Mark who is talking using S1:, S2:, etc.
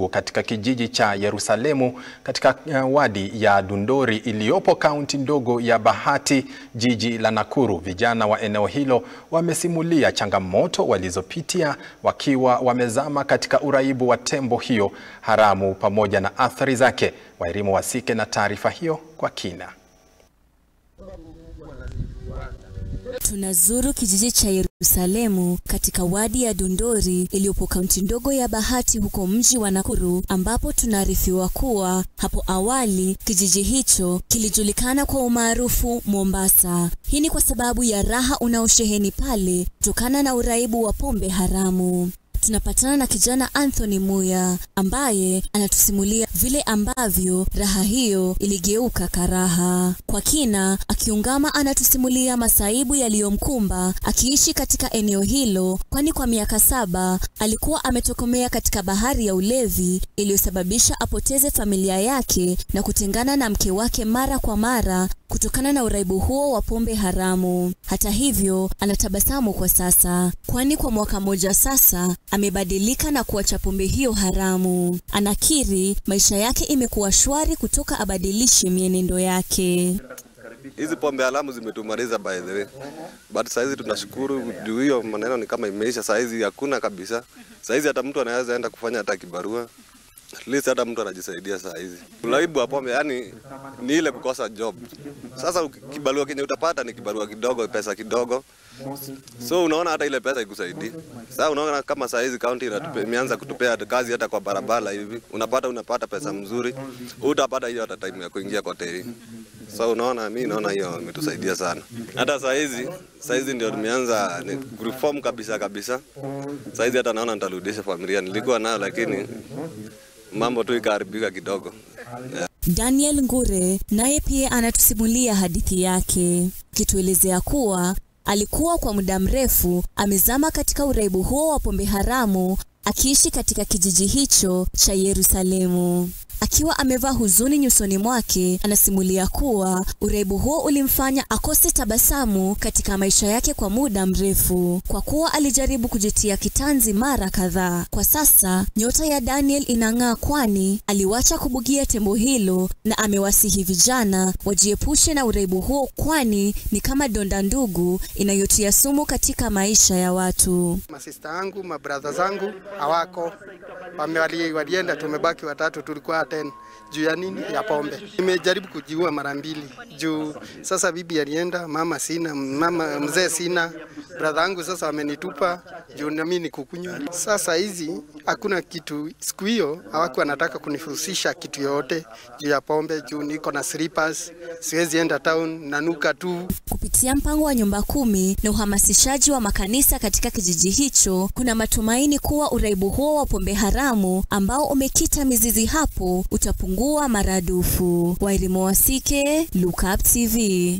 S1: Mungu katika kijiji cha Yerusalemu katika uh, wadi ya Dundori iliyopo kaunti ndogo ya Bahati, jiji la Nakuru. Vijana wa eneo hilo wamesimulia changamoto walizopitia wakiwa wamezama katika uraibu wa tembo hiyo haramu pamoja na athari zake. Wairimu Wasike na taarifa hiyo kwa kina.
S2: Tunazuru kijiji cha Yerusalemu katika wadi ya Dondori iliyopo kaunti ndogo ya Bahati huko mji wa Nakuru, ambapo tunaarifiwa kuwa hapo awali kijiji hicho kilijulikana kwa umaarufu Mombasa. Hii ni kwa sababu ya raha unaosheheni pale kutokana na uraibu wa pombe haramu tunapatana na kijana Anthony Muya ambaye anatusimulia vile ambavyo raha hiyo iligeuka karaha. Kwa kina, akiungama anatusimulia masaibu yaliyomkumba akiishi katika eneo hilo, kwani kwa miaka saba alikuwa ametokomea katika bahari ya ulevi iliyosababisha apoteze familia yake na kutengana na mke wake mara kwa mara kutokana na uraibu huo wa pombe haramu. Hata hivyo, anatabasamu kwa sasa, kwani kwa mwaka mmoja sasa amebadilika na kuacha pombe hiyo haramu. Anakiri maisha yake imekuwa shwari kutoka abadilishe mienendo yake.
S3: Hizi pombe haramu zimetumaliza by the way. But saizi tunashukuru juu hiyo maneno ni kama imeisha, saizi hakuna kabisa. Saizi hata mtu anaweza enda kufanya hata kibarua at least hata mtu anajisaidia saa hizi. Uraibu wa pombe yani ni ile kukosa job. Sasa kibarua kenye utapata ni kibarua kidogo, pesa kidogo, So unaona hata ile pesa ikusaidii. Sasa unaona kama saa hizi kaunti imeanza kutupea kazi hata kwa barabara hivi, unapata unapata pesa mzuri, utapata hiyo hata time ya kuingia kwa teri. So unaona, mi naona hiyo imetusaidia sana. Hata saa hizi saa hizi ndio nimeanza ni reform kabisa kabisa. Saa hizi hata naona nitarudisha familia nilikuwa nayo, lakini mambo tu ikaharibika kidogo.
S2: Yeah. Daniel Ngure naye pia anatusimulia hadithi yake, kituelezea kuwa Alikuwa kwa muda mrefu amezama katika uraibu huo wa pombe haramu akiishi katika kijiji hicho cha Yerusalemu akiwa amevaa huzuni nyusoni mwake, anasimulia kuwa uraibu huo ulimfanya akose tabasamu katika maisha yake kwa muda mrefu, kwa kuwa alijaribu kujitia kitanzi mara kadhaa. Kwa sasa nyota ya Daniel inang'aa, kwani aliwacha kubugia tembo hilo na amewasihi vijana wajiepushe na uraibu huo, kwani ni kama donda ndugu inayotia sumu katika maisha ya watu.
S1: Masista yangu mabradha zangu hawako walienda, tumebaki watatu, tulikuwa ten juu ya nini? Ya pombe. Nimejaribu kujiua mara mbili juu sasa bibi alienda, mama sina, mama mzee sina brother yangu sasa amenitupa juu nami ni kukunywa. Sasa hizi hakuna kitu, siku hiyo hawakuwa wanataka kunifurusisha kitu yoyote juu ya pombe, juu niko na slippers, siwezi enda town, nanuka tu.
S2: Kupitia mpango wa nyumba kumi na uhamasishaji wa makanisa katika kijiji hicho, kuna matumaini kuwa uraibu huo wa pombe haramu ambao umekita mizizi hapo utapungua maradufu. Wairimu Wasike, Look TV.